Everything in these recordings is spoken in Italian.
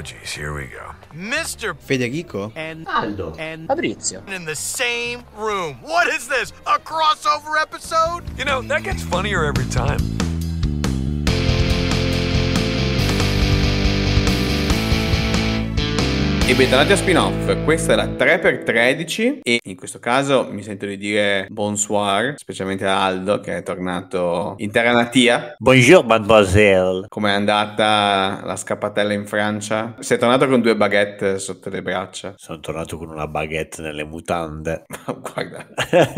Oh, geez, here we go. Mr. Federico and Aldo and Fabrizio in the same room. What is this? A crossover episode? You know, that gets funnier every time. e bentornati a Spin-Off, questa è la 3x13 e in questo caso mi sento di dire bonsoir, specialmente a Aldo che è tornato in terra natia. Bonjour mademoiselle. Com'è andata la scappatella in Francia? Sei tornato con due baguette sotto le braccia? Sono tornato con una baguette nelle mutande. guarda.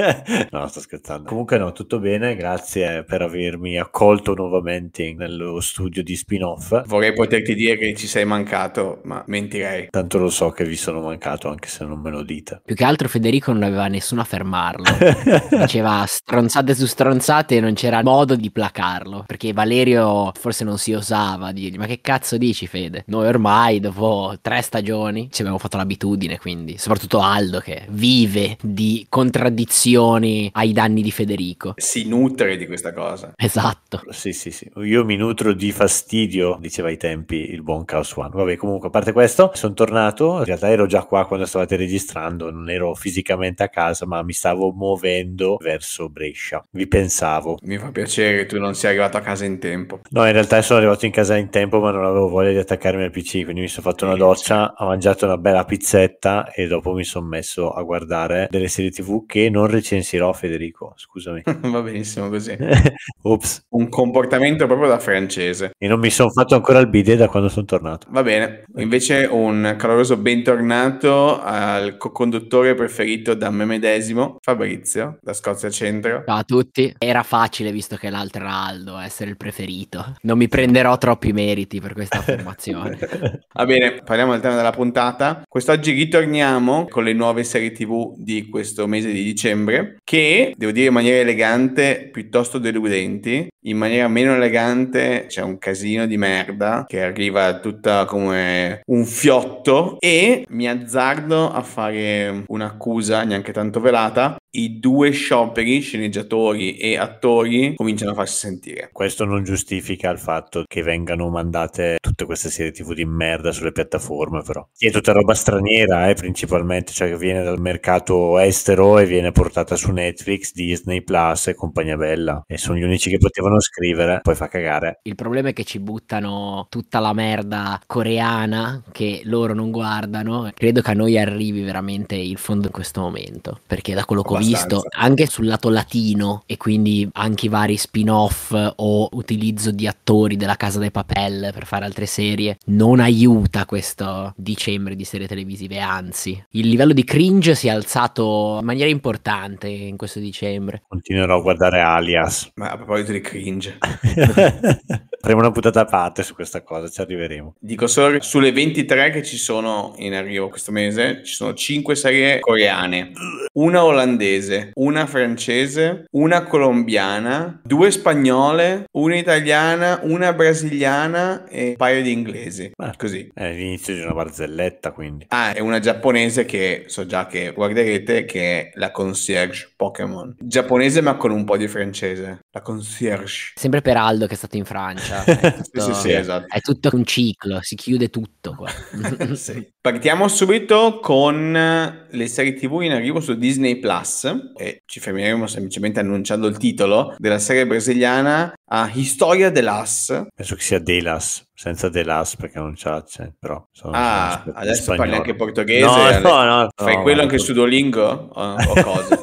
no, sto scherzando. Comunque no, tutto bene, grazie per avermi accolto nuovamente nello studio di Spin-Off. Vorrei poterti dire che ci sei mancato, ma mentirei. Tanto lo so che vi sono mancato anche se non me lo dite. Più che altro Federico non aveva nessuno a fermarlo, diceva stronzate su stronzate e non c'era modo di placarlo, perché Valerio forse non si osava dirgli ma che cazzo dici Fede? Noi ormai dopo tre stagioni ci abbiamo fatto l'abitudine quindi, soprattutto Aldo che vive di contraddizioni ai danni di Federico. Si nutre di questa cosa. Esatto. Sì, sì, sì. Io mi nutro di fastidio, diceva ai tempi il buon Chaos One. Vabbè, comunque, a parte questo, sono tornato tornato, in realtà ero già qua quando stavate registrando, non ero fisicamente a casa ma mi stavo muovendo verso Brescia, vi pensavo. Mi fa piacere che tu non sia arrivato a casa in tempo. No, in realtà sono arrivato in casa in tempo ma non avevo voglia di attaccarmi al PC, quindi mi sono fatto una eh, doccia, certo. ho mangiato una bella pizzetta e dopo mi sono messo a guardare delle serie tv che non recensirò Federico, scusami. Va benissimo così. Ops. Un comportamento proprio da francese. E non mi sono fatto ancora il bidet da quando sono tornato. Va bene, eh. invece un caloroso bentornato al co-conduttore preferito da me medesimo, Fabrizio, da Scozia Centro. Ciao a tutti. Era facile, visto che l'altro era Aldo, essere il preferito. Non mi prenderò troppi meriti per questa affermazione. Va bene, parliamo del tema della puntata. Quest'oggi ritorniamo con le nuove serie TV di questo mese di dicembre, che, devo dire in maniera elegante, piuttosto deludenti. In maniera meno elegante c'è un casino di merda che arriva tutta come un fiotto e mi azzardo a fare un'accusa neanche tanto velata i due scioperi, sceneggiatori e attori, cominciano a farsi sentire. Questo non giustifica il fatto che vengano mandate tutte queste serie TV di merda sulle piattaforme, però. Sì, è tutta roba straniera, eh, principalmente, cioè che viene dal mercato estero e viene portata su Netflix, Disney Plus e compagnia bella. E sono gli unici che potevano scrivere, poi fa cagare. Il problema è che ci buttano tutta la merda coreana che loro non guardano. Credo che a noi arrivi veramente il fondo in questo momento, perché da quello che visto anche sul lato latino e quindi anche i vari spin-off o utilizzo di attori della Casa dei Papel per fare altre serie non aiuta questo dicembre di serie televisive, anzi il livello di cringe si è alzato in maniera importante in questo dicembre. Continuerò a guardare Alias. Ma a proposito di cringe. Faremo una puntata a parte su questa cosa, ci arriveremo. Dico solo che sulle 23 che ci sono in arrivo questo mese, ci sono 5 serie coreane, una olandese inglese, una francese, una colombiana, due spagnole, una italiana, una brasiliana e un paio di inglesi. Ah, così. È eh, l'inizio di una barzelletta, quindi. Ah, è una giapponese che so già che guarderete che è la concierge Pokémon. Giapponese ma con un po' di francese. La concierge. Sempre per Aldo che è stato in Francia. È tutto, sì, sì, sì, esatto. È tutto un ciclo, si chiude tutto qua. sì. Partiamo subito con le serie TV in arrivo su Disney Plus e ci fermeremo semplicemente annunciando il titolo della serie brasiliana a Historia de Las. Penso che sia De Las, senza De Las perché non c'è l'accento, però. Sono ah, sono adesso spagnolo. parli anche portoghese? No, no, no. Fai no, quello anche no. su Duolingo o, o cosa?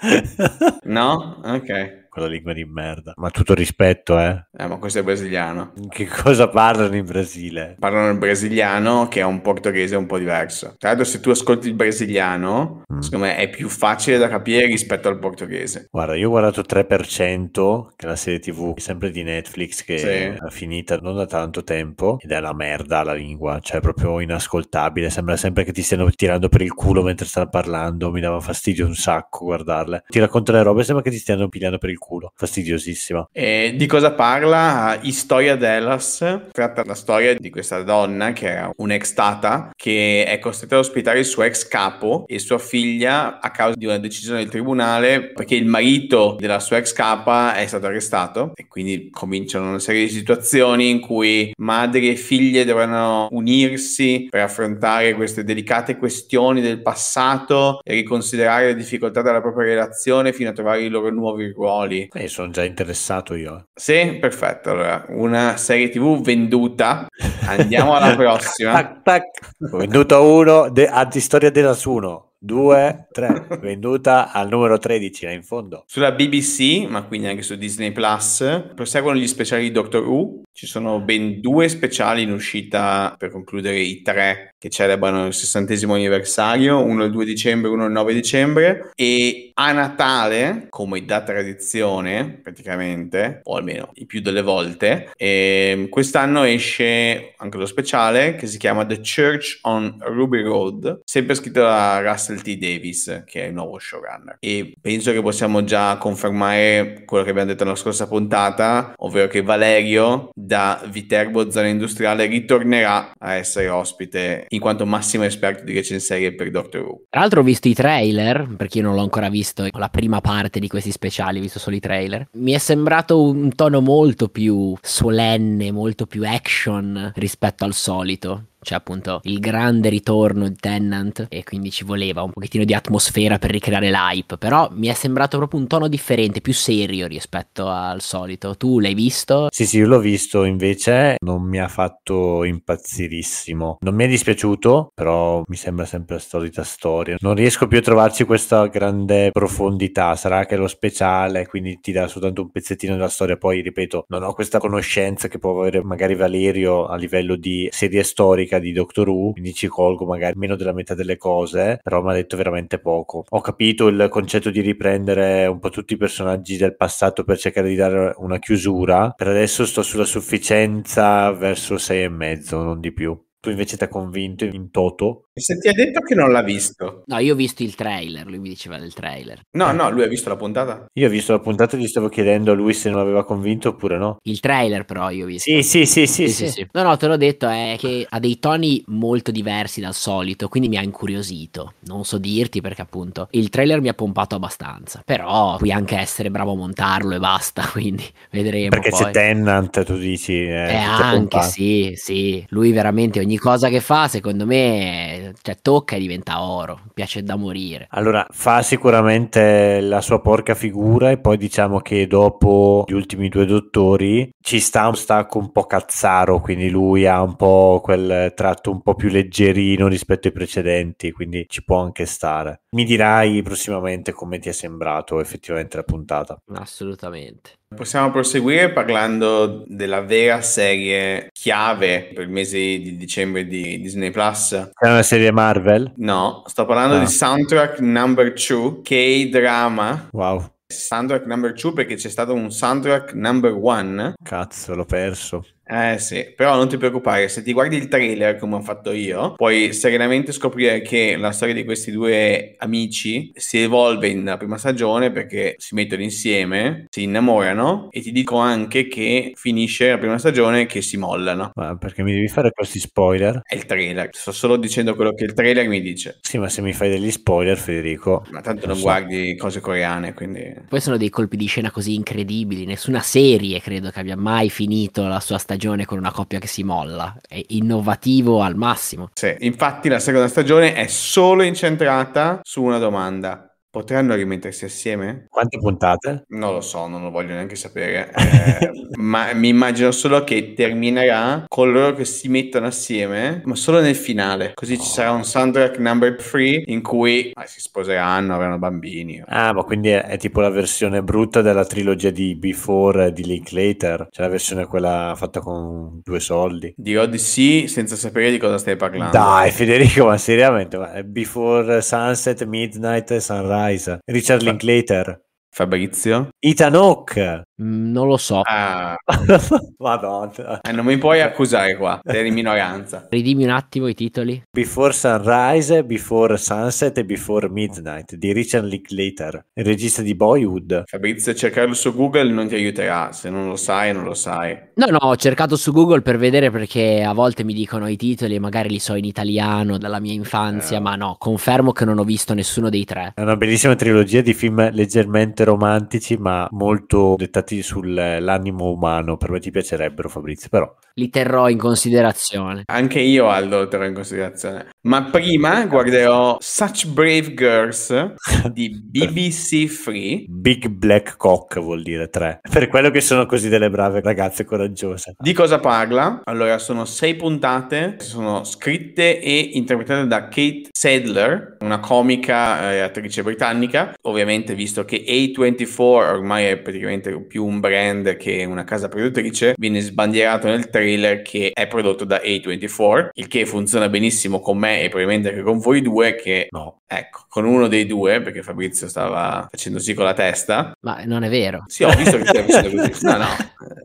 no? Ok quella lingua di merda. Ma tutto rispetto, eh? Eh, ma questo è brasiliano. Che cosa parlano in Brasile? Parlano il brasiliano, che è un portoghese un po' diverso. Tra l'altro, se tu ascolti il brasiliano, mm. secondo me è più facile da capire rispetto al portoghese. Guarda, io ho guardato 3%, che è la serie TV, sempre di Netflix, che sì. è finita non da tanto tempo, ed è la merda la lingua, cioè proprio inascoltabile. Sembra sempre che ti stiano tirando per il culo mentre stanno parlando. Mi dava fastidio un sacco guardarle. Ti raccontano le robe, sembra che ti stiano pigliando per il culo culo, fastidiosissima. E di cosa parla? Historia Delas tratta la storia di questa donna che era un'ex un'extata che è costretta ad ospitare il suo ex capo e sua figlia a causa di una decisione del tribunale perché il marito della sua ex capa è stato arrestato e quindi cominciano una serie di situazioni in cui madri e figlie dovranno unirsi per affrontare queste delicate questioni del passato e riconsiderare le difficoltà della propria relazione fino a trovare i loro nuovi ruoli episodi. Quindi eh, sono già interessato io. Sì, perfetto. Allora, una serie TV venduta. Andiamo alla prossima. tac, tac. Venduto uno, de- antistoria della Suno. 2, 3, venduta al numero 13 là in fondo. Sulla BBC, ma quindi anche su Disney Plus, proseguono gli speciali di Doctor Who. Ci sono ben due speciali in uscita per concludere i tre che celebrano il sessantesimo anniversario, uno il 2 dicembre, uno il 9 dicembre e a Natale, come da tradizione praticamente, o almeno il più delle volte, e ehm, quest'anno esce anche lo speciale che si chiama The Church on Ruby Road, sempre scritto da Russell T. Davis, che è il nuovo showrunner. E penso che possiamo già confermare quello che abbiamo detto nella scorsa puntata, ovvero che Valerio da Viterbo Zona Industriale ritornerà a essere ospite in quanto massimo esperto di recenserie per Doctor Who. Tra l'altro ho visto i trailer, per chi non l'ho ancora visto, visto ecco, la prima parte di questi speciali, visto solo i trailer. Mi è sembrato un tono molto più solenne, molto più action rispetto al solito c'è appunto il grande ritorno di Tennant e quindi ci voleva un pochettino di atmosfera per ricreare l'hype, però mi è sembrato proprio un tono differente, più serio rispetto al solito. Tu l'hai visto? Sì, sì, io l'ho visto, invece non mi ha fatto impazzirissimo. Non mi è dispiaciuto, però mi sembra sempre la solita storia. Non riesco più a trovarci questa grande profondità, sarà che è lo speciale, quindi ti dà soltanto un pezzettino della storia, poi ripeto, non ho questa conoscenza che può avere magari Valerio a livello di serie storica critica di Doctor Who, quindi ci colgo magari meno della metà delle cose, però mi ha detto veramente poco. Ho capito il concetto di riprendere un po' tutti i personaggi del passato per cercare di dare una chiusura, per adesso sto sulla sufficienza verso 6 e mezzo, non di più. Tu invece ti ha convinto in toto? Se ti ha detto che non l'ha visto. No, io ho visto il trailer, lui mi diceva del trailer. No, no, lui ha visto la puntata. Io ho visto la puntata e gli stavo chiedendo a lui se non aveva convinto oppure no. Il trailer però io ho visto. Sì, sì, sì, sì. sì, sì, sì. sì. No, no, te l'ho detto, è che ha dei toni molto diversi dal solito, quindi mi ha incuriosito. Non so dirti perché appunto il trailer mi ha pompato abbastanza, però puoi anche essere bravo a montarlo e basta, quindi vedremo. Perché poi. c'è Tennant, tu dici. Eh, eh anche, pompato. sì, sì. Lui veramente ogni cosa che fa, secondo me cioè tocca e diventa oro, piace da morire. Allora fa sicuramente la sua porca figura e poi diciamo che dopo gli ultimi due dottori ci sta un stacco un po' cazzaro, quindi lui ha un po' quel tratto un po' più leggerino rispetto ai precedenti, quindi ci può anche stare. Mi dirai prossimamente come ti è sembrato effettivamente la puntata. Assolutamente. Possiamo proseguire parlando della vera serie chiave per il mese di dicembre di Disney Plus. È una serie Marvel? No, sto parlando ah. di Soundtrack Number 2, K-Drama. Wow. Soundtrack Number 2 perché c'è stato un Soundtrack Number 1. Cazzo, l'ho perso. Eh sì, però non ti preoccupare, se ti guardi il trailer come ho fatto io, puoi serenamente scoprire che la storia di questi due amici si evolve in prima stagione perché si mettono insieme, si innamorano e ti dico anche che finisce la prima stagione che si mollano. Ma perché mi devi fare questi spoiler? È il trailer, sto solo dicendo quello che il trailer mi dice. Sì, ma se mi fai degli spoiler Federico... Ma tanto non, non so. guardi cose coreane, quindi... Poi sono dei colpi di scena così incredibili, nessuna serie credo che abbia mai finito la sua stagione stagione con una coppia che si molla, è innovativo al massimo. Sì, infatti la seconda stagione è solo incentrata su una domanda. Potranno rimettersi assieme? Quante puntate? Non lo so, non lo voglio neanche sapere. Eh, ma mi immagino solo che terminerà con loro che si mettono assieme, ma solo nel finale. Così oh. ci sarà un soundtrack number three in cui ah, si sposeranno, avranno bambini. Ah, ma quindi è, è, tipo la versione brutta della trilogia di Before di Link Later. Cioè la versione quella fatta con due soldi. Dirò di sì senza sapere di cosa stai parlando. Dai, Federico, ma seriamente, ma Before Sunset, Midnight, Sunrise Rice, Richard Linklater. Fabrizio? Itanok! Mm, non lo so. Ah. Madonna. Eh, non mi puoi accusare qua, eri in minoranza. Ridimi un attimo i titoli. Before Sunrise, Before Sunset e Before Midnight di Richard Linklater, il regista di Boyhood. Fabrizio, cercarlo su Google non ti aiuterà, se non lo sai, non lo sai. No, no, ho cercato su Google per vedere perché a volte mi dicono i titoli e magari li so in italiano dalla mia infanzia, eh. ma no, confermo che non ho visto nessuno dei tre. È una bellissima trilogia di film leggermente romantici, ma molto dettati sull'animo umano. Per me ti piacerebbero, Fabrizio, però. Li terrò in considerazione. Anche io, Aldo, lo terrò in considerazione. Ma prima guarderò Such Brave Girls di BBC Free. Big Black Cock vuol dire tre. Per quello che sono così delle brave ragazze coraggiose. Di cosa parla? Allora, sono sei puntate, sono scritte e interpretate da Kate Sadler, una comica e eh, attrice britannica. Ovviamente, visto che Ace a24 ormai è praticamente più un brand che una casa produttrice, viene sbandierato nel trailer che è prodotto da A24, il che funziona benissimo con me e probabilmente anche con voi due che no. Ecco, con uno dei due, perché Fabrizio stava facendo sì con la testa. Ma non è vero. Sì, ho visto che stavi facendo così. No, no,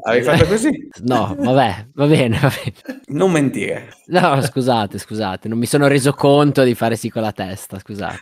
avevi fatto così. No, vabbè, va bene, va bene. Non mentire. No, scusate, scusate, non mi sono reso conto di fare sì con la testa, scusate.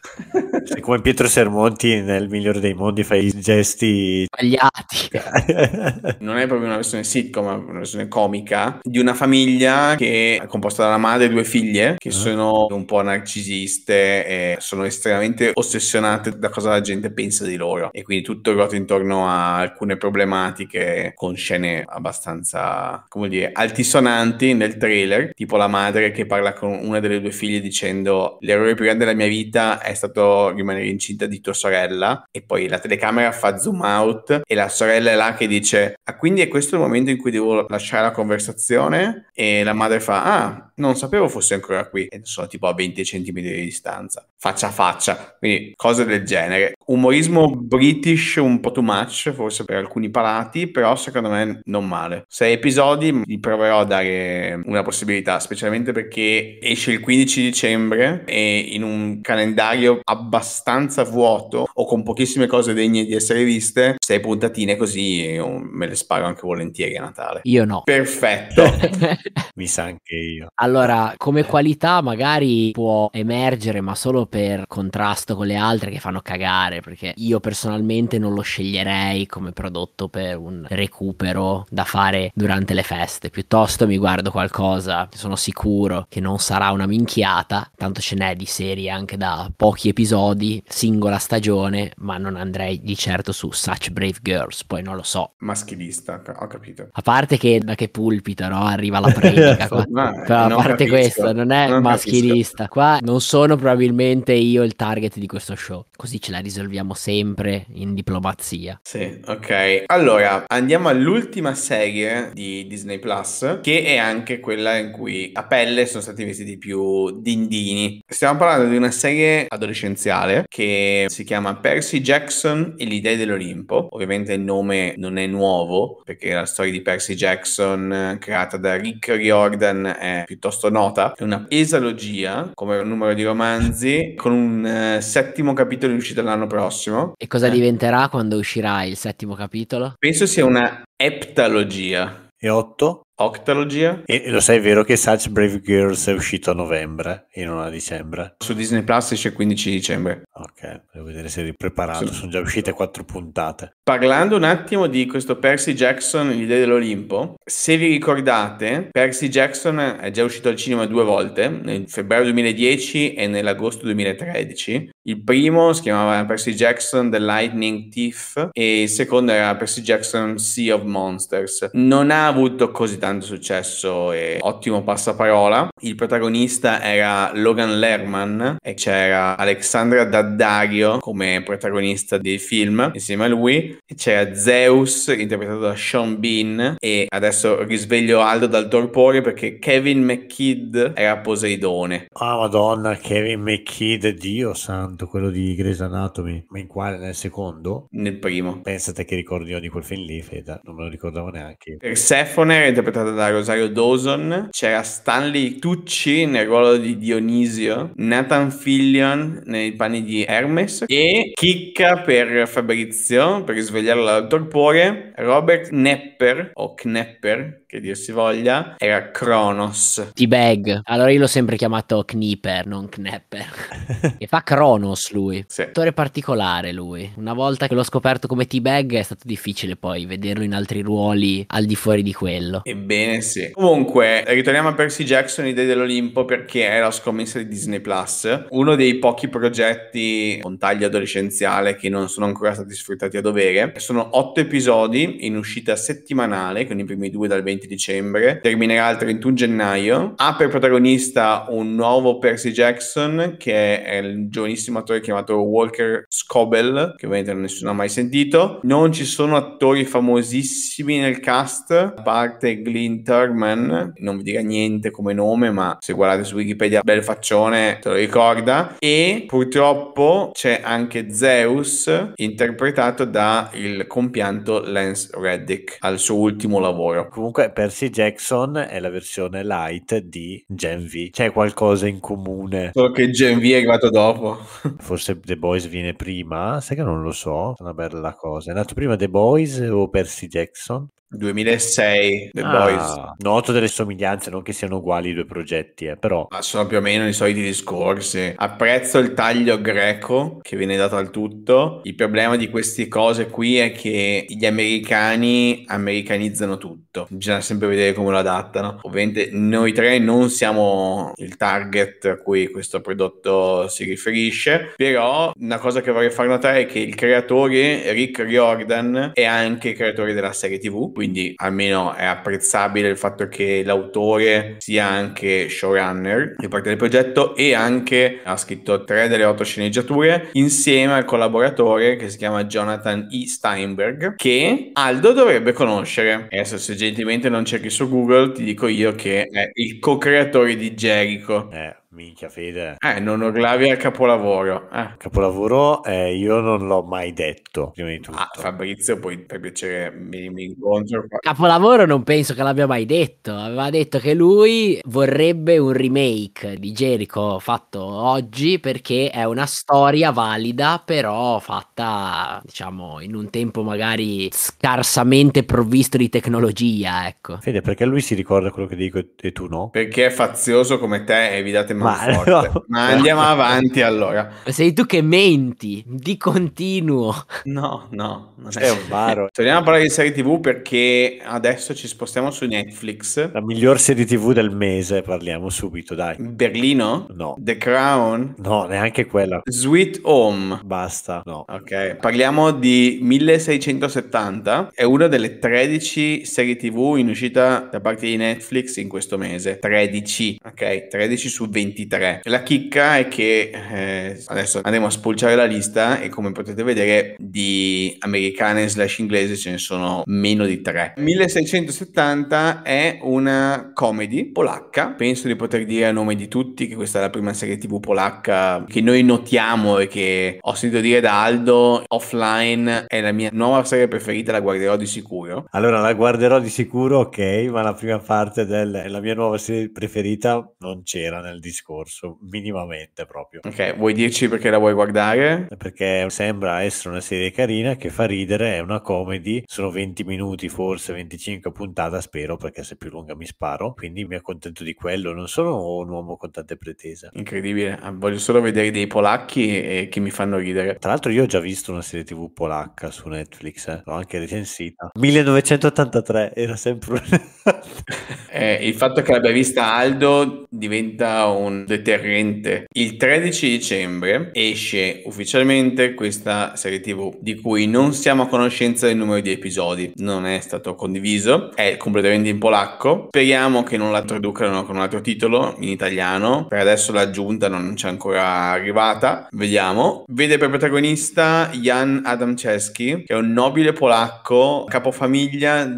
Sei come Pietro Sermonti nel migliore dei mondi fai gesti sbagliati. non è proprio una versione sitcom, ma una versione comica di una famiglia che è composta dalla madre e due figlie che ah. sono un po' narcisiste e sono estremamente ossessionate da cosa la gente pensa di loro. E quindi tutto ruota intorno a alcune problematiche con scene abbastanza, come dire, altisonanti nel trailer, tipo la madre che parla con una delle due figlie dicendo l'errore più grande della mia vita è stato rimanere incinta di tua sorella e poi la telecamera telecamera fa zoom out e la sorella è là che dice ah quindi è questo il momento in cui devo lasciare la conversazione e la madre fa ah non sapevo fosse ancora qui e sono tipo a 20 cm di distanza, faccia a faccia, quindi cose del genere. Umorismo british un po' too much, forse per alcuni palati, però secondo me non male. Sei episodi, gli proverò a dare una possibilità, specialmente perché esce il 15 dicembre e in un calendario abbastanza vuoto o con pochissime cose degne di essere viste, sei puntatine così me le sparo anche volentieri a Natale. Io no. Perfetto. Mi sa anche io. Allora, allora, come eh. qualità magari può emergere, ma solo per contrasto con le altre che fanno cagare, perché io personalmente non lo sceglierei come prodotto per un recupero da fare durante le feste. Piuttosto mi guardo qualcosa, sono sicuro che non sarà una minchiata, tanto ce n'è di serie anche da pochi episodi, singola stagione, ma non andrei di certo su Such Brave Girls, poi non lo so. Maschilista, ho capito. A parte che da che pulpito, no? Arriva la predica. no, no, parte questo, non è non maschilista. Capisco. Qua non sono probabilmente io il target di questo show. Così ce la risolviamo sempre in diplomazia. Sì, ok. Allora, andiamo all'ultima serie di Disney Plus, che è anche quella in cui a pelle sono stati vestiti più dindini. Stiamo parlando di una serie adolescenziale che si chiama Percy Jackson e gli dei dell'Olimpo. Ovviamente il nome non è nuovo, perché la storia di Percy Jackson creata da Rick Riordan è piuttosto piuttosto nota, è una esalogia come numero di romanzi con un uh, settimo capitolo in uscita l'anno prossimo. E cosa eh. diventerà quando uscirà il settimo capitolo? Penso sia una eptalogia. E otto? Octalogia. E lo sai, è vero che Such Brave Girls è uscito a novembre e non a dicembre? Su Disney Plus esce il 15 dicembre. Ok, devo vedere se eri preparato. Sì. Sono già uscite quattro puntate. Parlando un attimo di questo Percy Jackson, gli l'idea dell'Olimpo, se vi ricordate, Percy Jackson è già uscito al cinema due volte, nel febbraio 2010 e nell'agosto 2013. Il primo si chiamava Percy Jackson The Lightning Thief e il secondo era Percy Jackson Sea of Monsters. Non ha avuto così tanto successo e ottimo passaparola. Il protagonista era Logan Lerman e c'era Alexandra Daddario come protagonista del film insieme a lui c'era Zeus interpretato da Sean Bean e adesso risveglio Aldo dal torpore perché Kevin McKidd era Poseidone. Ah madonna, Kevin McKidd, Dio santo, quello di Grey's Anatomy. Ma in quale? Nel secondo? Nel primo. Pensate che ricordi io di quel film lì, Feda, non me lo ricordavo neanche. Persephone era interpretata da Rosario Dawson, c'era Stanley Tucci nel ruolo di Dionisio, Nathan Fillion nei panni di Hermes e chicca per Fabrizio, per risvegliarla dal torpore, Robert Knepper, o Knepper, che dir si voglia, era Kronos. T-Bag. Allora io l'ho sempre chiamato Knipper, non Knepper. e fa Kronos lui. Sì. Attore particolare lui. Una volta che l'ho scoperto come T-Bag è stato difficile poi vederlo in altri ruoli al di fuori di quello. Ebbene sì. Comunque, ritorniamo a Percy Jackson, i dell'Olimpo, perché è la scommessa di Disney Plus. Uno dei pochi progetti con taglio adolescenziale che non sono ancora stati sfruttati a dovere. Sono otto episodi in uscita settimanale, con i primi due dal 20 20 dicembre, terminerà il 31 gennaio. Ha per protagonista un nuovo Percy Jackson che è il giovanissimo attore chiamato Walker Scobell, che ovviamente nessuno ha mai sentito. Non ci sono attori famosissimi nel cast, a parte Glyn Turman, non vi dirà niente come nome, ma se guardate su Wikipedia bel faccione te lo ricorda. E purtroppo c'è anche Zeus, interpretato da il compianto Lance Reddick al suo ultimo lavoro. Comunque Percy Jackson è la versione light di Gen V. C'è qualcosa in comune. Solo che Gen V è arrivato dopo. Forse The Boys viene prima? Sai che non lo so. È Una bella cosa. È nato prima The Boys o Percy Jackson? 2006 The ah, Boys. Noto delle somiglianze, non che siano uguali i due progetti, eh, però. Ma sono più o meno i soliti discorsi. Apprezzo il taglio greco che viene dato al tutto. Il problema di queste cose qui è che gli americani americanizzano tutto. Bisogna sempre vedere come lo adattano. Ovviamente noi tre non siamo il target a cui questo prodotto si riferisce, però una cosa che vorrei far notare è che il creatore Rick Riordan è anche creatore della serie TV quindi almeno è apprezzabile il fatto che l'autore sia anche showrunner di parte del progetto e anche ha scritto tre delle otto sceneggiature insieme al collaboratore che si chiama Jonathan E. Steinberg che Aldo dovrebbe conoscere. Adesso se gentilmente non cerchi su Google ti dico io che è il co-creatore di Jericho. Eh, Minchia Fede. Eh, non oglavi al capolavoro. Eh. Capolavoro eh, io non l'ho mai detto, prima di ah, tutto. Ah, Fabrizio, poi per piacere mi, mi incontro. Capolavoro non penso che l'abbia mai detto. Aveva detto che lui vorrebbe un remake di Jericho fatto oggi perché è una storia valida, però fatta, diciamo, in un tempo magari scarsamente provvisto di tecnologia, ecco. Fede, perché lui si ricorda quello che dico e tu no? Perché è fazioso come te evidentemente non ma, no. ma andiamo avanti allora. Sei tu che menti di continuo. No, no, non è un varo. Torniamo a parlare di serie TV perché adesso ci spostiamo su Netflix. La miglior serie TV del mese, parliamo subito, dai. Berlino? No. The Crown? No, neanche quella. Sweet Home? Basta, no. Ok, parliamo di 1670. È una delle 13 serie TV in uscita da parte di Netflix in questo mese. 13, ok? 13 su 20 2023. La chicca è che eh, adesso andremo a spulciare la lista e come potete vedere di americane slash inglese ce ne sono meno di 3. 1670 è una comedy polacca, penso di poter dire a nome di tutti che questa è la prima serie tv polacca che noi notiamo e che ho sentito dire da Aldo offline è la mia nuova serie preferita, la guarderò di sicuro. Allora la guarderò di sicuro, ok, ma la prima parte della mia nuova serie preferita non c'era nel disegno discorso, minimamente proprio. Ok, vuoi dirci perché la vuoi guardare? Perché sembra essere una serie carina che fa ridere, è una comedy, sono 20 minuti forse, 25 puntata spero perché se più lunga mi sparo, quindi mi accontento di quello, non sono un uomo con tante pretese. Incredibile, voglio solo vedere dei polacchi che mi fanno ridere. Tra l'altro io ho già visto una serie tv polacca su Netflix, eh. l'ho anche recensita. 1983 era sempre... eh, il fatto che l'abbia vista Aldo diventa un un deterrente. Il 13 dicembre esce ufficialmente questa serie TV di cui non siamo a conoscenza del numero di episodi, non è stato condiviso, è completamente in polacco. Speriamo che non la traducano con un altro titolo in italiano. Per adesso l'aggiunta non c'è ancora arrivata, vediamo. Vede per protagonista Jan Adamczewski, che è un nobile polacco, capofamiglia.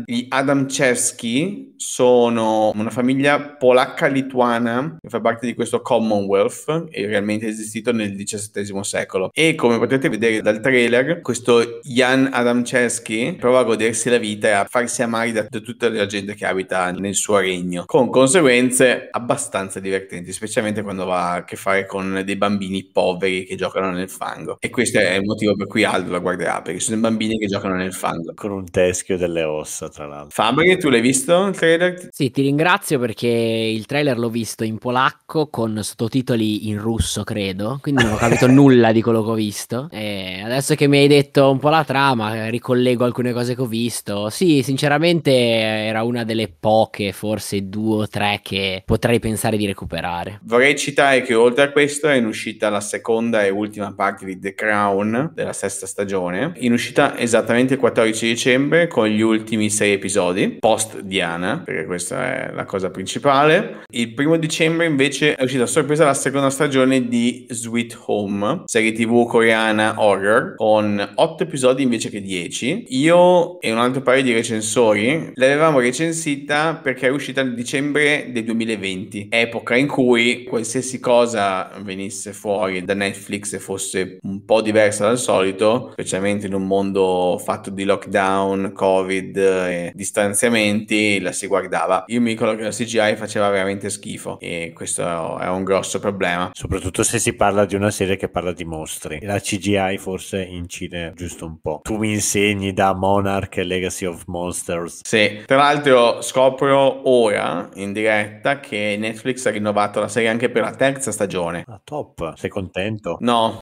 di Adamczewski sono una famiglia polacca-lituana che fa parte di questo questo Commonwealth è realmente esistito nel XVII secolo. E come potete vedere dal trailer, questo Jan Adamczewski prova a godersi la vita e a farsi amare da, da tutta la gente che abita nel suo regno, con conseguenze abbastanza divertenti, specialmente quando va a che fare con dei bambini poveri che giocano nel fango. E questo è il motivo per cui Aldo la guarderà, perché sono i bambini che giocano nel fango. Con un teschio delle ossa, tra l'altro. Fabri, tu l'hai visto il trailer? Sì, ti ringrazio perché il trailer l'ho visto in polacco con sottotitoli in russo, credo, quindi non ho capito nulla di quello che ho visto. E adesso che mi hai detto un po' la trama, ricollego alcune cose che ho visto. Sì, sinceramente era una delle poche, forse due o tre, che potrei pensare di recuperare. Vorrei citare che oltre a questo è in uscita la seconda e ultima parte di The Crown della sesta stagione, in uscita esattamente il 14 dicembre con gli ultimi sei episodi, post Diana, perché questa è la cosa principale. Il primo dicembre invece è uscita a sorpresa la seconda stagione di Sweet Home, serie tv coreana horror, con 8 episodi invece che 10. Io e un altro paio di recensori l'avevamo recensita perché è uscita nel dicembre del 2020, epoca in cui qualsiasi cosa venisse fuori da Netflix e fosse un po' diversa dal solito, specialmente in un mondo fatto di lockdown, covid e distanziamenti, la si guardava. Io mi ricordo che la CGI faceva veramente schifo e questo è un grosso problema. Soprattutto se si parla di una serie che parla di mostri. La CGI forse incide giusto un po'. Tu mi insegni da Monarch e Legacy of Monsters. Sì, tra l'altro scopro ora in diretta che Netflix ha rinnovato la serie anche per la terza stagione. Ah, top, sei contento? No.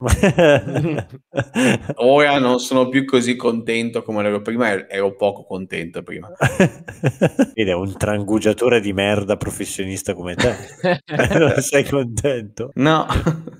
ora non sono più così contento come ero prima, er-, ero poco contento prima. Ed è un trangugiatore di merda professionista come te. sei contento? No.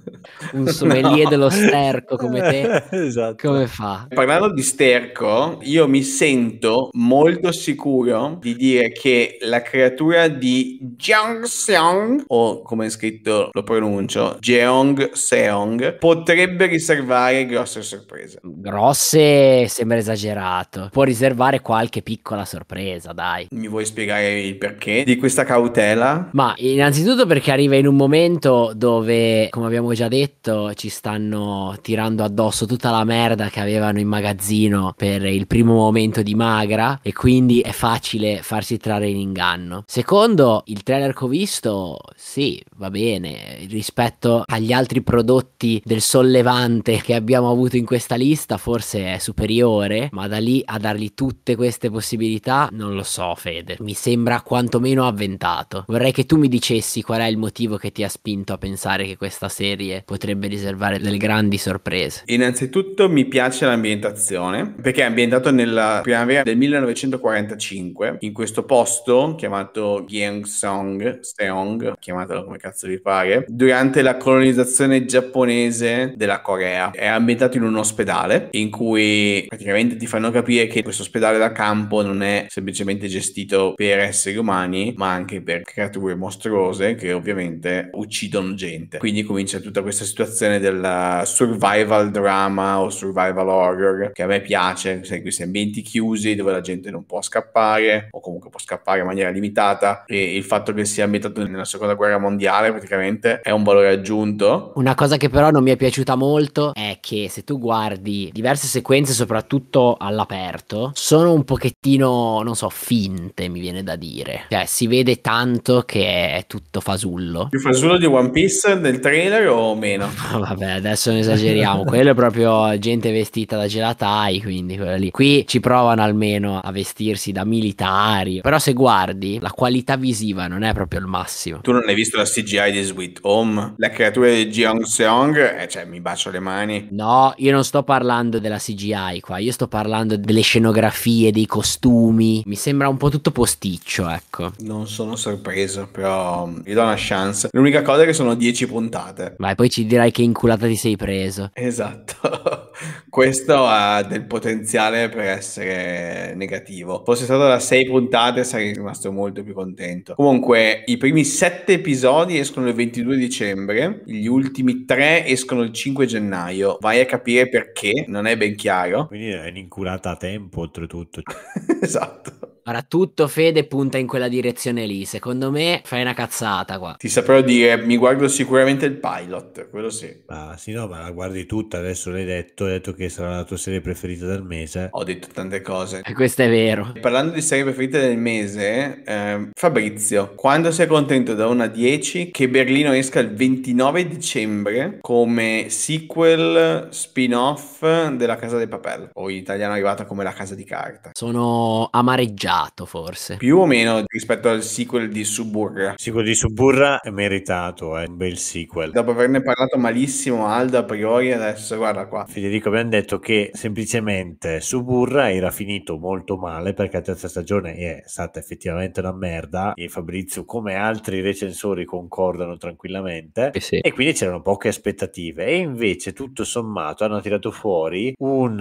un sommelier no. dello sterco come te, esatto. come fa? Parlando di sterco, io mi sento molto sicuro di dire che la creatura di Jiang Seong, o come è scritto lo pronuncio, Jeong Seong, potrebbe riservare grosse sorprese. Grosse sembra esagerato, può riservare qualche piccola sorpresa, dai. Mi vuoi spiegare il perché di questa cautela? Ma innanzitutto perché arriva in un momento dove, come abbiamo già detto, ci stanno tirando addosso tutta la merda che avevano in magazzino per il primo momento di magra e quindi è facile farsi trarre in inganno. Secondo, il trailer che ho visto, sì, va bene, rispetto agli altri prodotti del sollevante che abbiamo avuto in questa lista, forse è superiore, ma da lì a dargli tutte queste possibilità, non lo so, Fede. Mi sembra quantomeno avventato. Vorrei che tu mi dicessi qual è il motivo che ti ha spinto a pensare che questa serie potrebbe riservare delle grandi sorprese. Innanzitutto mi piace l'ambientazione perché è ambientato nella primavera del 1945 in questo posto chiamato Gyeongsang, Seong, chiamatelo come cazzo vi pare, durante la colonizzazione giapponese della Corea. È ambientato in un ospedale in cui praticamente ti fanno capire che questo ospedale da campo non è semplicemente gestito per esseri umani ma anche per creature mostruose che ovviamente uccidono gente. Quindi comincia tutta questa questa situazione del survival drama o survival horror che a me piace, sai, questi ambienti chiusi dove la gente non può scappare o comunque può scappare in maniera limitata e il fatto che sia ambientato nella seconda guerra mondiale praticamente è un valore aggiunto. Una cosa che però non mi è piaciuta molto è che se tu guardi diverse sequenze soprattutto all'aperto sono un pochettino, non so, finte mi viene da dire, cioè si vede tanto che è tutto fasullo. Più fasullo di One Piece nel trailer o meno. Ah, vabbè, adesso non esageriamo. quello è proprio gente vestita da gelatai, quindi quella lì. Qui ci provano almeno a vestirsi da militari. Però se guardi, la qualità visiva non è proprio il massimo. Tu non hai visto la CGI di Sweet Home? La creatura di Jeong Seong? Eh, cioè, mi bacio le mani. No, io non sto parlando della CGI qua. Io sto parlando delle scenografie, dei costumi. Mi sembra un po' tutto posticcio, ecco. Non sono sorpreso, però gli mm, do una chance. L'unica cosa è che sono 10 puntate. Vai, poi ci dirai che inculata ti sei preso. Esatto, questo ha del potenziale per essere negativo. Fosse stato da sei puntate sarei rimasto molto più contento. Comunque, i primi sette episodi escono il 22 dicembre, gli ultimi tre escono il 5 gennaio. Vai a capire perché, non è ben chiaro. Quindi è un'inculata a tempo oltretutto. esatto. Ora tutto Fede punta in quella direzione lì. Secondo me fai una cazzata qua. Ti saprò dire, mi guardo sicuramente il pilot, quello sì. Ah, sì, no, ma la guardi tutta, adesso l'hai detto, hai detto che sarà la tua serie preferita del mese. Ho detto tante cose. E questo è vero. Parlando di serie preferite del mese, eh, Fabrizio, quando sei contento da 1 a 10 che Berlino esca il 29 dicembre come sequel spin-off della Casa dei Papel, o in italiano arrivata come la Casa di Carta? Sono amareggiato meritato forse. Più o meno rispetto al sequel di Suburra. Il sequel di Suburra è meritato, è eh, un bel sequel. Dopo averne parlato malissimo Aldo a priori, adesso guarda qua. Federico abbiamo detto che semplicemente Suburra era finito molto male perché la terza stagione è stata effettivamente una merda e Fabrizio come altri recensori concordano tranquillamente eh sì. e quindi c'erano poche aspettative e invece tutto sommato hanno tirato fuori un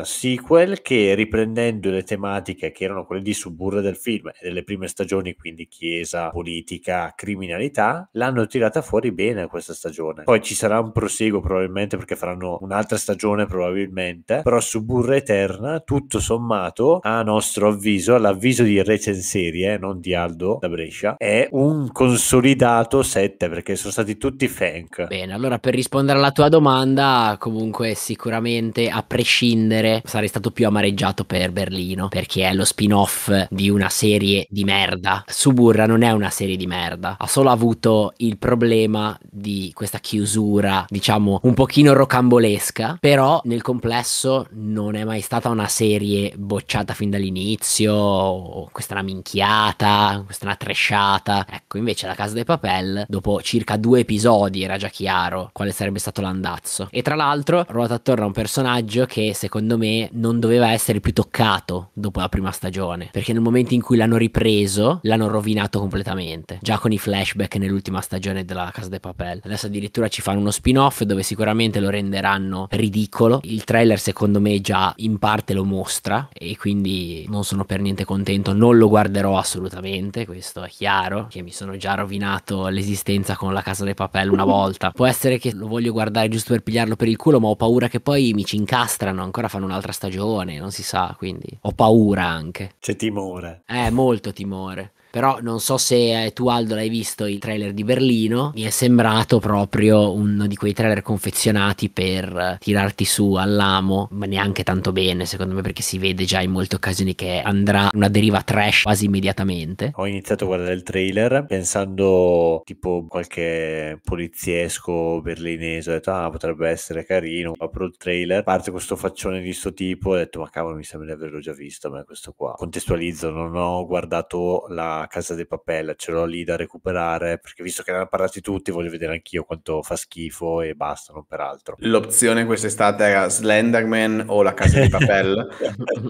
uh, sequel che riprendendo le tematiche che erano quelle di di suburre del film, e delle prime stagioni quindi chiesa, politica, criminalità, l'hanno tirata fuori bene questa stagione. Poi ci sarà un proseguo probabilmente perché faranno un'altra stagione probabilmente, però suburra eterna, tutto sommato, a nostro avviso, all'avviso di recenserie, eh, non di Aldo da Brescia, è un consolidato 7 perché sono stati tutti fank. Bene, allora per rispondere alla tua domanda, comunque sicuramente a prescindere sarei stato più amareggiato per Berlino perché è lo spin-off spin-off di una serie di merda. Suburra non è una serie di merda, ha solo avuto il problema di questa chiusura, diciamo, un pochino rocambolesca, però nel complesso non è mai stata una serie bocciata fin dall'inizio, questa è una minchiata, questa è una tresciata. Ecco, invece La Casa dei Papel, dopo circa due episodi era già chiaro quale sarebbe stato l'andazzo. E tra l'altro ruota attorno a un personaggio che secondo me non doveva essere più toccato dopo la prima stagione perché nel momento in cui l'hanno ripreso l'hanno rovinato completamente, già con i flashback nell'ultima stagione della Casa dei Papel. Adesso addirittura ci fanno uno spin-off dove sicuramente lo renderanno ridicolo. Il trailer secondo me già in parte lo mostra e quindi non sono per niente contento, non lo guarderò assolutamente, questo è chiaro, che mi sono già rovinato l'esistenza con la Casa dei Papel una volta. Può essere che lo voglio guardare giusto per pigliarlo per il culo, ma ho paura che poi mi ci incastrano, ancora fanno un'altra stagione, non si sa, quindi ho paura anche. Cioè, timore. Eh, molto timore. Però non so se eh, tu Aldo l'hai visto il trailer di Berlino, mi è sembrato proprio uno di quei trailer confezionati per eh, tirarti su all'amo, ma neanche tanto bene secondo me perché si vede già in molte occasioni che andrà una deriva trash quasi immediatamente. Ho iniziato a guardare il trailer pensando tipo qualche poliziesco berlinese, ho detto ah potrebbe essere carino, apro il trailer, parte questo faccione di sto tipo, ho detto ma cavolo mi sembra di averlo già visto, ma questo qua. Contestualizzo, non ho guardato la Casa dei Papella, ce l'ho lì da recuperare perché visto che ne hanno parlati tutti voglio vedere anch'io quanto fa schifo e basta, non per altro. L'opzione quest'estate era Slenderman o la Casa dei Papella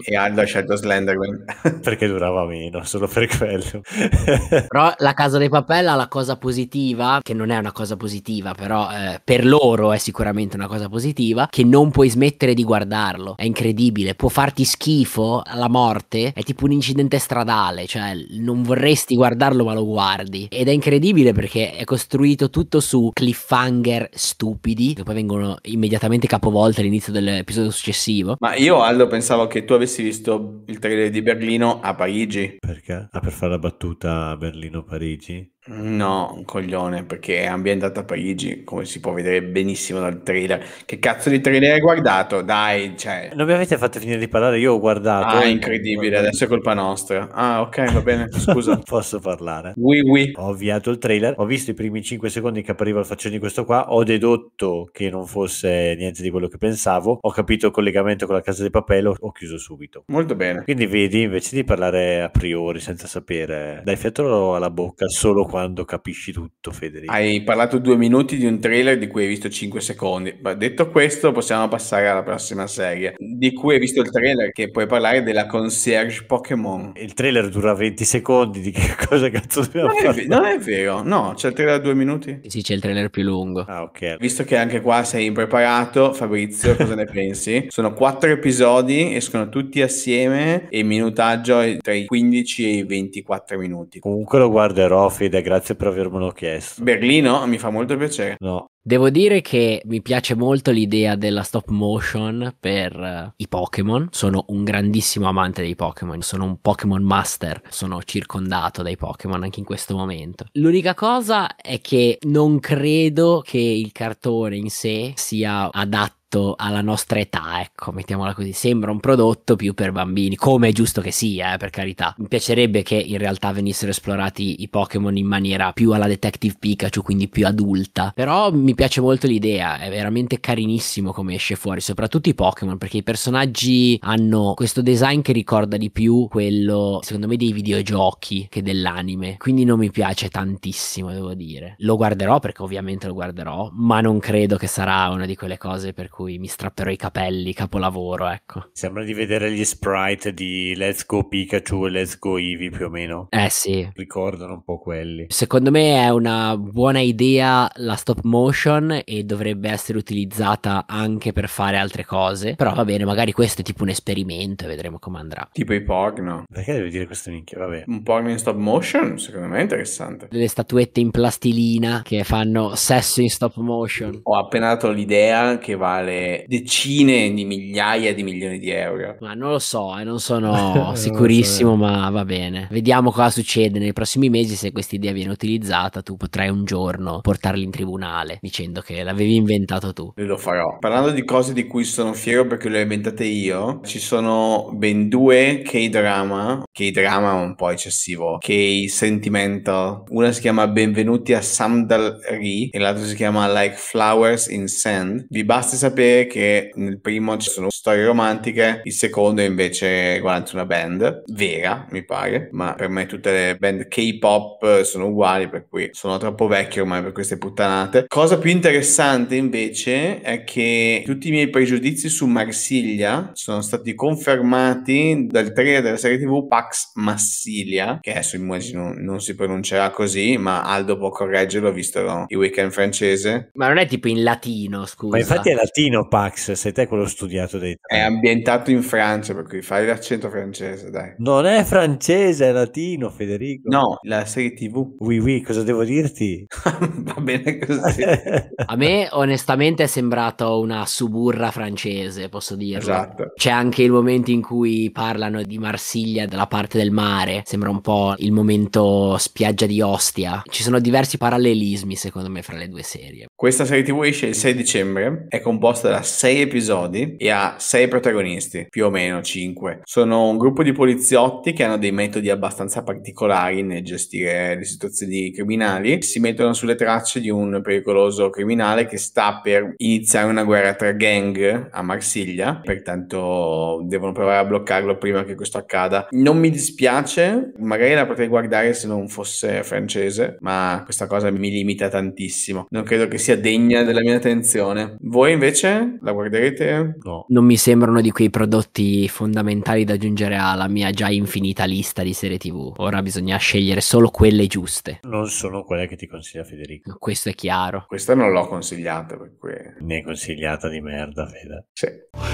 e Aldo ha scelto Slenderman. perché durava meno, solo per quello. però la Casa dei Papella la cosa positiva, che non è una cosa positiva, però eh, per loro è sicuramente una cosa positiva, che non puoi smettere di guardarlo, è incredibile, può farti schifo alla morte, è tipo un incidente stradale, cioè non vorrei vorresti guardarlo ma lo guardi. Ed è incredibile perché è costruito tutto su cliffhanger stupidi che poi vengono immediatamente capovolte all'inizio dell'episodio successivo. Ma io Aldo pensavo che tu avessi visto il trailer di Berlino a Parigi. Perché? Ah, per fare la battuta Berlino-Parigi? No, un coglione, perché è ambientato a Parigi, come si può vedere benissimo dal trailer. Che cazzo di trailer hai guardato? Dai, cioè... Non mi avete fatto finire di parlare, io ho guardato. Ah, incredibile, adesso è colpa nostra. Ah, ok, va bene, scusa. non posso parlare. Oui, oui. Ho avviato il trailer, ho visto i primi 5 secondi che appariva il faccione di questo qua, ho dedotto che non fosse niente di quello che pensavo, ho capito il collegamento con la casa di papello, ho chiuso subito. Molto bene. Quindi vedi, invece di parlare a priori, senza sapere, dai fiato alla bocca, solo quando capisci tutto, Federico. Hai parlato due minuti di un trailer di cui hai visto 5 secondi. Ma detto questo, possiamo passare alla prossima serie, di cui hai visto il trailer, che puoi parlare della concierge Pokémon. Il trailer dura 20 secondi, di che cosa cazzo dobbiamo fare? Non è vero, no, c'è il trailer a due minuti? Sì, c'è il trailer più lungo. Ah, ok. Visto che anche qua sei impreparato, Fabrizio, cosa ne pensi? Sono quattro episodi, escono tutti assieme e il minutaggio è tra i 15 e i 24 minuti. Comunque lo guarderò, Fede, grazie per avermelo chiesto. Berlino mi fa molto piacere. No, Devo dire che mi piace molto l'idea della stop motion per uh, i Pokémon. Sono un grandissimo amante dei Pokémon, sono un Pokémon master, sono circondato dai Pokémon anche in questo momento. L'unica cosa è che non credo che il cartone in sé sia adatto alla nostra età, ecco, mettiamola così, sembra un prodotto più per bambini, come è giusto che sia, eh, per carità. Mi piacerebbe che in realtà venissero esplorati i Pokémon in maniera più alla Detective Pikachu, quindi più adulta, però mi mi piace molto l'idea, è veramente carinissimo come esce fuori, soprattutto i Pokémon, perché i personaggi hanno questo design che ricorda di più quello, secondo me, dei videogiochi che dell'anime. Quindi non mi piace tantissimo, devo dire. Lo guarderò perché ovviamente lo guarderò, ma non credo che sarà una di quelle cose per cui mi strapperò i capelli, capolavoro, ecco. Sembra di vedere gli sprite di Let's Go Pikachu e Let's Go Eevee più o meno. Eh sì. Ricordano un po' quelli. Secondo me è una buona idea la stop motion Notion e dovrebbe essere utilizzata anche per fare altre cose. Però va bene, magari questo è tipo un esperimento e vedremo come andrà. Tipo i porno. Perché devi dire questo minchie? Vabbè. Un porno in stop motion, secondo me è interessante. Delle statuette in plastilina che fanno sesso in stop motion. Ho appena dato l'idea che vale decine di migliaia di milioni di euro. Ma non lo so, eh, non sono eh. sicurissimo, non so. ma va bene. Vediamo cosa succede nei prossimi mesi se questa idea viene utilizzata. Tu potrai un giorno portarli in tribunale. Mi dicendo che l'avevi inventato tu. Lo farò. Parlando di cose di cui sono fiero perché le ho inventate io, ci sono ben due K-drama, K-drama è un po' eccessivo, K-sentimental. Una si chiama Benvenuti a Samdal Ri e l'altra si chiama Like Flowers in Sand. Vi basti sapere che nel primo ci sono storie romantiche, il secondo invece riguarda una band vera, mi pare, ma per me tutte le band K-pop sono uguali, per cui sono troppo vecchio ormai per queste puttanate. Cosa più interessante invece è che tutti i miei pregiudizi su Marsiglia sono stati confermati dal trailer della serie tv Pax Massilia, che adesso immagino non si pronuncerà così, ma Aldo può correggerlo visto no? il weekend francese. Ma non è tipo in latino, scusa. Ma infatti è latino Pax, se te quello studiato dei È ambientato in Francia, per cui fai l'accento francese, dai. Non è francese, è latino, Federico. No, la serie tv. Oui, oui, cosa devo dirti? Va bene così. A me onestamente è sembrato una suburra francese, posso dirlo. Esatto. C'è anche il momento in cui parlano di Marsiglia, dalla parte del mare, sembra un po' il momento spiaggia di Ostia. Ci sono diversi parallelismi secondo me fra le due serie. Questa serie tv esce il 6 dicembre, è composta da 6 episodi e ha 6 protagonisti, più o meno 5. Sono un gruppo di poliziotti che hanno dei metodi abbastanza particolari nel gestire le situazioni criminali, si mettono sulle tracce di un pericoloso mafioso criminale che sta per iniziare una guerra tra gang a Marsiglia, pertanto devono provare a bloccarlo prima che questo accada. Non mi dispiace, magari la potrei guardare se non fosse francese, ma questa cosa mi limita tantissimo. Non credo che sia degna della mia attenzione. Voi invece la guarderete? No. Non mi sembrano di quei prodotti fondamentali da aggiungere alla mia già infinita lista di serie TV. Ora bisogna scegliere solo quelle giuste. Non sono quelle che ti consiglia Federico. Questo è chiaro. Questa questa non l'ho consigliata perché... Ne è consigliata di merda, Fede. Sì.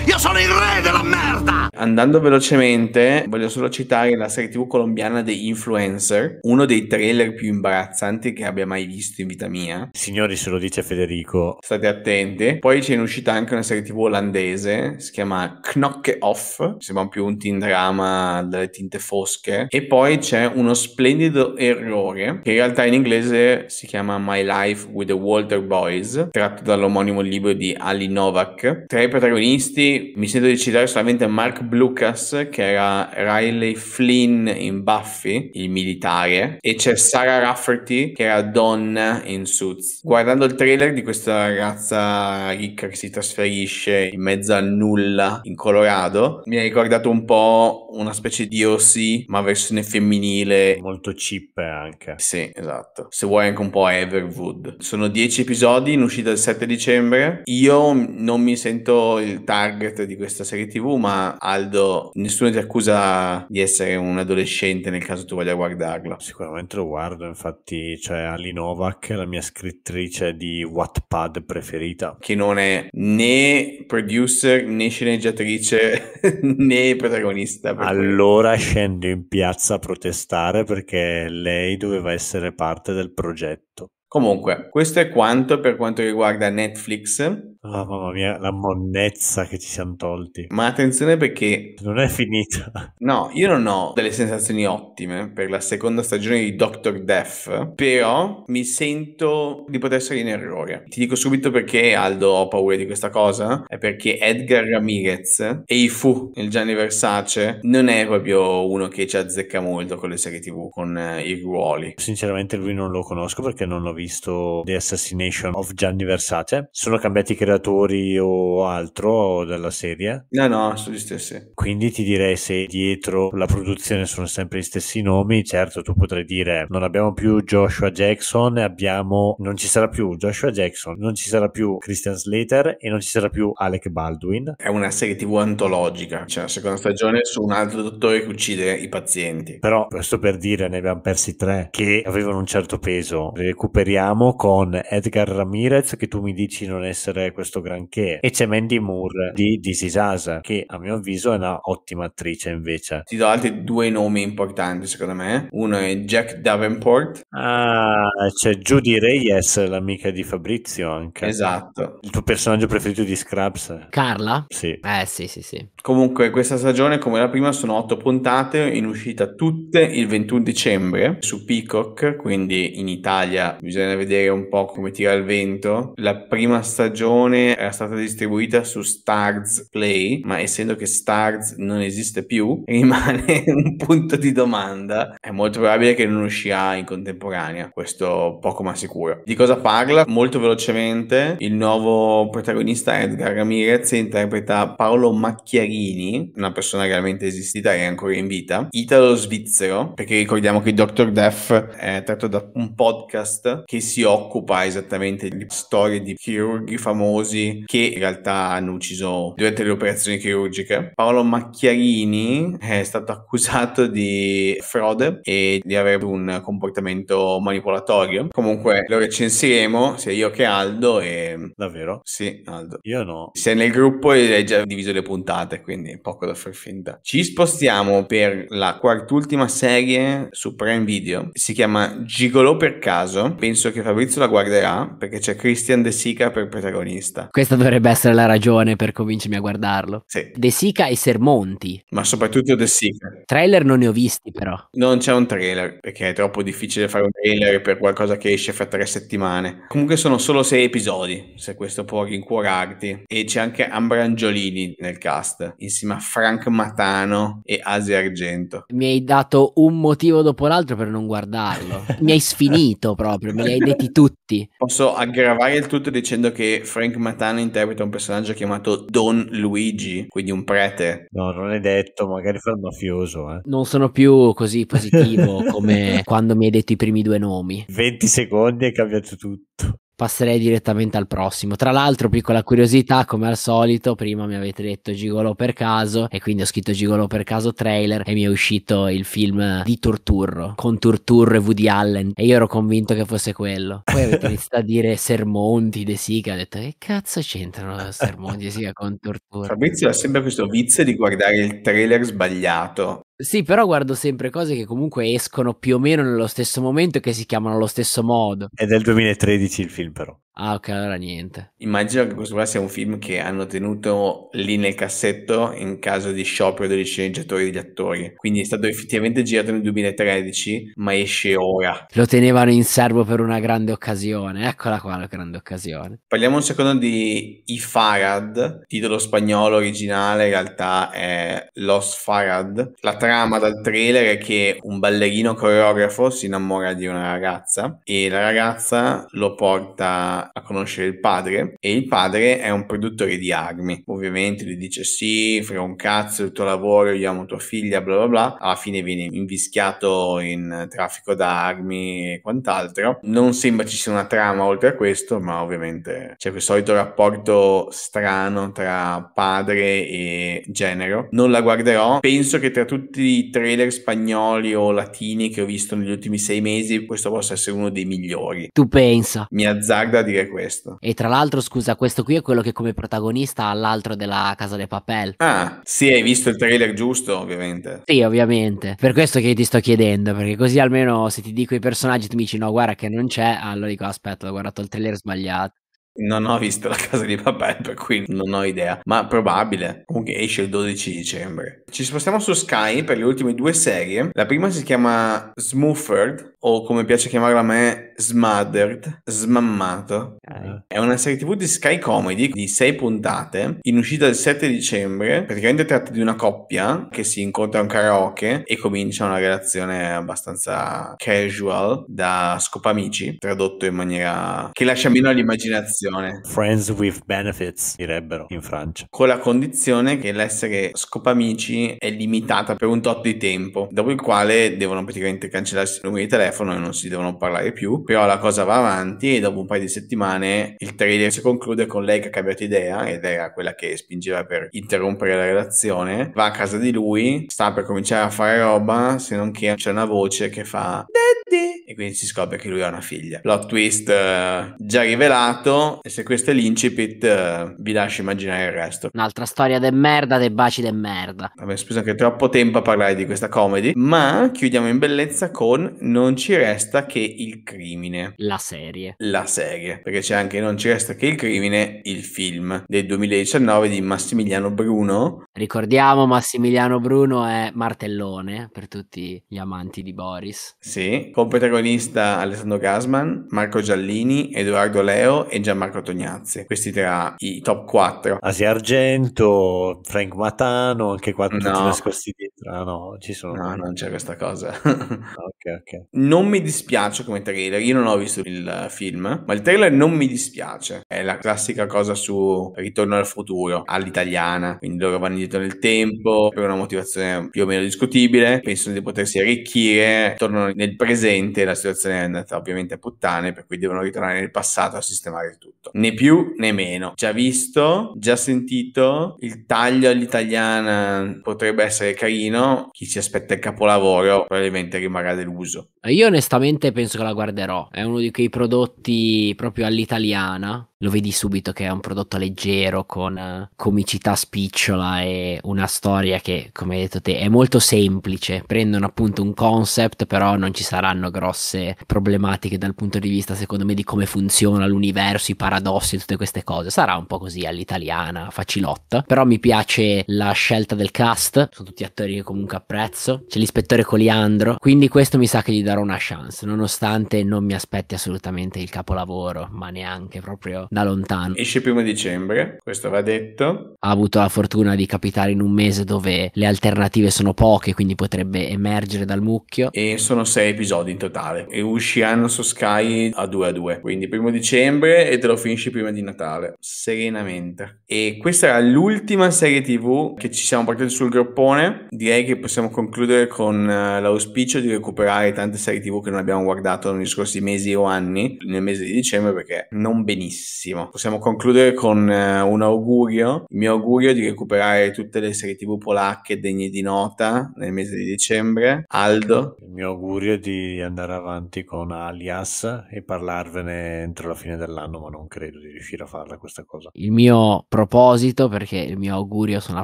Io sono il re della merda! Andando velocemente, voglio solo citare la serie tv colombiana The Influencer, uno dei trailer più imbarazzanti che abbia mai visto in vita mia. Signori, se lo dice Federico. State attenti. Poi c'è in uscita anche una serie tv olandese, si chiama Knocke Off, sembra più un teen drama dalle tinte fosche. E poi c'è uno splendido errore, che in realtà in inglese si chiama My Life with a Walter Boys, tratto dall'omonimo libro di Ali Novak. Tra i protagonisti mi sento di citare solamente Mark Lucas, che era Riley Flynn in Buffy, il militare, e c'è Sarah Rafferty, che era donna in Suits. Guardando il trailer di questa ragazza ricca che si trasferisce in mezzo al nulla in Colorado, mi ha ricordato un po' una specie di OC, ma versione femminile. Molto cheap anche. Sì, esatto. Se vuoi anche un po' Everwood. Sono dieci episodi in uscita il 7 dicembre. Io non mi sento il target di questa serie TV, ma Aldo, nessuno ti accusa di essere un adolescente nel caso tu voglia guardarlo. Sicuramente lo guardo, infatti c'è cioè, Ali Novak, la mia scrittrice di Wattpad preferita. Che non è né producer, né sceneggiatrice, né protagonista. Allora cui. scendo in piazza a protestare perché lei doveva essere parte del progetto. Comunque, questo è quanto per quanto riguarda Netflix. Ah, mamma mia, la monnezza che ci siamo tolti. Ma attenzione perché... Non è finita. No, io non ho delle sensazioni ottime per la seconda stagione di Doctor Death, però mi sento di poter essere in errore. Ti dico subito perché, Aldo, ho paura di questa cosa. È perché Edgar Ramirez e i Fu, il Gianni Versace, non è proprio uno che ci azzecca molto con le serie tv, con eh, i ruoli. Sinceramente lui non lo conosco perché non l'ho visto The Assassination of Gianni Versace. Sono cambiati creatori predatori o altro della serie? No, no, sono gli stessi. Quindi ti direi se dietro la produzione sono sempre gli stessi nomi, certo tu potrai dire non abbiamo più Joshua Jackson, abbiamo non ci sarà più Joshua Jackson, non ci sarà più Christian Slater e non ci sarà più Alec Baldwin. È una serie TV antologica, cioè la seconda stagione su un altro dottore che uccide i pazienti. Però questo per dire ne abbiamo persi tre che avevano un certo peso. Recuperiamo con Edgar Ramirez che tu mi dici non essere questo questo granché. E c'è Mandy Moore di Disisasa, che a mio avviso è una ottima attrice invece. Ti do altri due nomi importanti secondo me. Uno è Jack Davenport. Ah, c'è Judy Reyes, l'amica di Fabrizio anche. Esatto. Il tuo personaggio preferito di Scraps? Carla? Sì. Eh sì sì sì. Comunque questa stagione come la prima sono otto puntate in uscita tutte il 21 dicembre su Peacock, quindi in Italia bisogna vedere un po' come tira il vento. La prima stagione versione era stata distribuita su Stars Play, ma essendo che Stars non esiste più, rimane un punto di domanda. È molto probabile che non uscirà in contemporanea, questo poco ma sicuro. Di cosa parla? Molto velocemente, il nuovo protagonista Edgar Ramirez interpreta Paolo Macchiarini, una persona realmente esistita e ancora in vita, italo-svizzero, perché ricordiamo che Dr. Death è tratto da un podcast che si occupa esattamente di storie di chirurghi famosi famosi che in realtà hanno ucciso durante le operazioni chirurgiche. Paolo Macchiarini eh, è stato accusato di frode e di avere un comportamento manipolatorio. Comunque lo recensiremo, sia io che Aldo e... Davvero? Sì, Aldo. Io no. Sei nel gruppo e hai già diviso le puntate, quindi poco da far finta. Ci spostiamo per la quart'ultima serie su Prime Video. Si chiama Gigolo per caso. Penso che Fabrizio la guarderà perché c'è Christian De Sica per protagonista vista. Questa dovrebbe essere la ragione per convincermi a guardarlo. Sì. De Sica e Sermonti. Ma soprattutto De Sica. Trailer non ne ho visti però. Non c'è un trailer perché è troppo difficile fare un trailer per qualcosa che esce fra tre settimane. Comunque sono solo sei episodi, se questo può rincuorarti. E c'è anche Ambrangiolini nel cast, insieme a Frank Matano e Asia Argento. Mi hai dato un motivo dopo l'altro per non guardarlo. Mi hai sfinito proprio, me li hai detti tutti. Posso aggravare il tutto dicendo che Frank Matano interpreta un personaggio chiamato Don Luigi, quindi un prete. No, non è detto, magari fa il mafioso. Eh. Non sono più così positivo come quando mi hai detto i primi due nomi. 20 secondi e è cambiato tutto passerei direttamente al prossimo. Tra l'altro, piccola curiosità, come al solito, prima mi avete detto Gigolo per caso e quindi ho scritto Gigolo per caso trailer e mi è uscito il film di Turturro con Turturro e Woody Allen e io ero convinto che fosse quello. Poi avete iniziato a dire Sermonti De Sica, ho detto che cazzo c'entrano Sermonti De Sica con Turturro? Fabrizio ha sempre questo vizio di guardare il trailer sbagliato. Sì, però guardo sempre cose che comunque escono più o meno nello stesso momento e che si chiamano allo stesso modo. È del 2013 il film, però. Ah, ok, allora niente. Immagino che questo qua sia un film che hanno tenuto lì nel cassetto in caso di sciopero degli sceneggiatori e degli attori. Quindi è stato effettivamente girato nel 2013, ma esce ora. Lo tenevano in serbo per una grande occasione. Eccola qua la grande occasione. Parliamo un secondo di I Farad, titolo spagnolo originale, in realtà è Los Farad. La trama dal trailer è che un ballerino coreografo si innamora di una ragazza e la ragazza lo porta a conoscere il padre e il padre è un produttore di armi. Ovviamente gli dice sì, frega un cazzo il tuo lavoro, io amo tua figlia, bla bla bla. Alla fine viene invischiato in traffico d'armi e quant'altro. Non sembra ci sia una trama oltre a questo, ma ovviamente c'è quel solito rapporto strano tra padre e genero. Non la guarderò. Penso che tra tutti i trailer spagnoli o latini che ho visto negli ultimi sei mesi, questo possa essere uno dei migliori. Tu pensa? Mi azzarda a dire è questo. E tra l'altro, scusa, questo qui è quello che come protagonista ha l'altro della Casa dei Papel. Ah, sì, hai visto il trailer giusto, ovviamente. Sì, ovviamente. Per questo che ti sto chiedendo, perché così almeno se ti dico i personaggi tu mi dici no, guarda che non c'è, allora dico aspetta, ho guardato il trailer sbagliato. Non ho visto la casa di papel, per cui non ho idea, ma probabile. Comunque esce il 12 dicembre. Ci spostiamo su Sky per le ultime due serie. La prima si chiama Smootherd, o come piace chiamarla a me, Smothered, Smammato. Okay. È una serie tv di Sky Comedy di 6 puntate, in uscita il 7 dicembre. Praticamente tratta di una coppia che si incontra a un karaoke e comincia una relazione abbastanza casual da scopamici, tradotto in maniera che lascia meno all'immaginazione. Friends with benefits, direbbero in Francia. Con la condizione che l'essere scopamici è limitata per un tot di tempo, dopo il quale devono praticamente cancellarsi il numero di telefono e non si devono parlare più però la cosa va avanti e dopo un paio di settimane il trailer si conclude con lei che ha cambiato idea ed era quella che spingeva per interrompere la relazione, va a casa di lui, sta per cominciare a fare roba, se non che c'è una voce che fa Daddy e quindi si scopre che lui ha una figlia. Plot twist eh, già rivelato e se questo è l'incipit eh, vi lascio immaginare il resto. Un'altra storia de merda, dei baci de merda. Abbiamo speso anche troppo tempo a parlare di questa comedy, ma chiudiamo in bellezza con Non ci resta che il crimine crimine. La serie. La serie, perché c'è anche Non ci resta che il crimine, il film del 2019 di Massimiliano Bruno. Ricordiamo Massimiliano Bruno è Martellone per tutti gli amanti di Boris. Sì, con protagonista Alessandro Gasman, Marco Giallini, Edoardo Leo e Gianmarco Tognazzi. Questi tra i top 4. Asia Argento, Frank Matano, anche qua tutti no. nascosti dietro. Ah no, ci sono. No, non c'è questa cosa. Ah, ok, ok. Non mi dispiace come trailer, io non ho visto il film, ma il trailer non mi dispiace. È la classica cosa su Ritorno al futuro, all'italiana. Quindi loro vanno indietro nel tempo per una motivazione più o meno discutibile. Pensano di potersi arricchire, tornano nel presente. La situazione è andata ovviamente a puttane, per cui devono ritornare nel passato a sistemare tutto. Né più né meno. Già visto, già sentito. Il taglio all'italiana potrebbe essere carino. Chi si aspetta il capolavoro probabilmente rimarrà deluso. Io onestamente penso che la guarderò però è uno di quei prodotti proprio all'italiana. Lo vedi subito che è un prodotto leggero con eh, comicità spicciola e una storia che, come hai detto te, è molto semplice. Prendono appunto un concept, però non ci saranno grosse problematiche dal punto di vista, secondo me, di come funziona l'universo, i paradossi, tutte queste cose. Sarà un po' così all'italiana, facilotta. Però mi piace la scelta del cast, sono tutti attori che comunque apprezzo. C'è l'ispettore Coliandro, quindi questo mi sa che gli darò una chance, nonostante non mi mi aspetti assolutamente il capolavoro, ma neanche proprio da lontano. Esce primo dicembre, questo va detto. Ha avuto la fortuna di capitare in un mese dove le alternative sono poche, quindi potrebbe emergere dal mucchio. E sono sei episodi in totale. E usciranno su Sky a 2 a 2. Quindi primo dicembre e te lo finisci prima di Natale, serenamente. E questa era l'ultima serie TV che ci siamo partiti sul groppone. Direi che possiamo concludere con eh, l'auspicio di recuperare tante serie TV che non abbiamo guardato negli scorsi scorsi mesi o anni, nel mese di dicembre, perché non benissimo. Possiamo concludere con eh, un augurio, il mio augurio è di recuperare tutte le serie tv polacche degne di nota nel mese di dicembre. Aldo? Il mio augurio è di andare avanti con Alias e parlarvene entro la fine dell'anno, ma non credo di riuscire a farla questa cosa. Il mio proposito, perché il mio augurio suona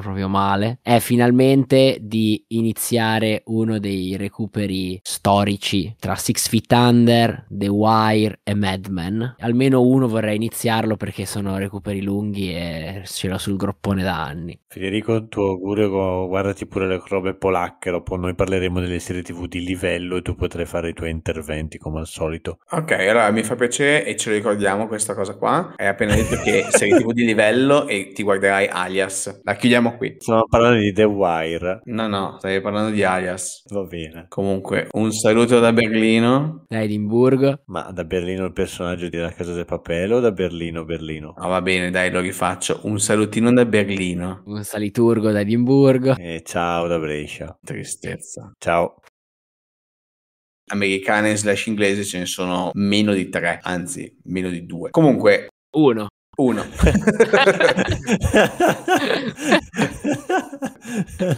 proprio male, è finalmente di iniziare uno dei recuperi storici tra Six Feet Under The Wire e Mad Men. Almeno uno vorrei iniziarlo perché sono recuperi lunghi e ce l'ho sul groppone da anni. Federico, il tuo augurio, guardati pure le robe polacche, dopo noi parleremo delle serie tv di livello e tu potrai fare i tuoi interventi come al solito. Ok, allora mi fa piacere e ce lo ricordiamo questa cosa qua. Hai appena detto che serie tv di livello e ti guarderai Alias. La chiudiamo qui. Stiamo parlando di The Wire. No, no, stai parlando di Alias. Va bene. Comunque, un saluto da Berlino. Da Edimburgo Pietroburgo. Ma da Berlino il personaggio di La Casa del Papello o da Berlino Berlino? Ah, va bene, dai, lo rifaccio. Un salutino da Berlino. Un saliturgo da Edimburgo. E ciao da Brescia. Tristezza. Ciao americane slash inglese ce ne sono meno di tre, anzi meno di due. Comunque, uno. Uno.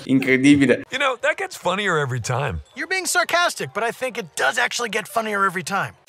Incredibile. You know, that gets funnier every time. You're being sarcastic, but I think it does actually get funnier every time.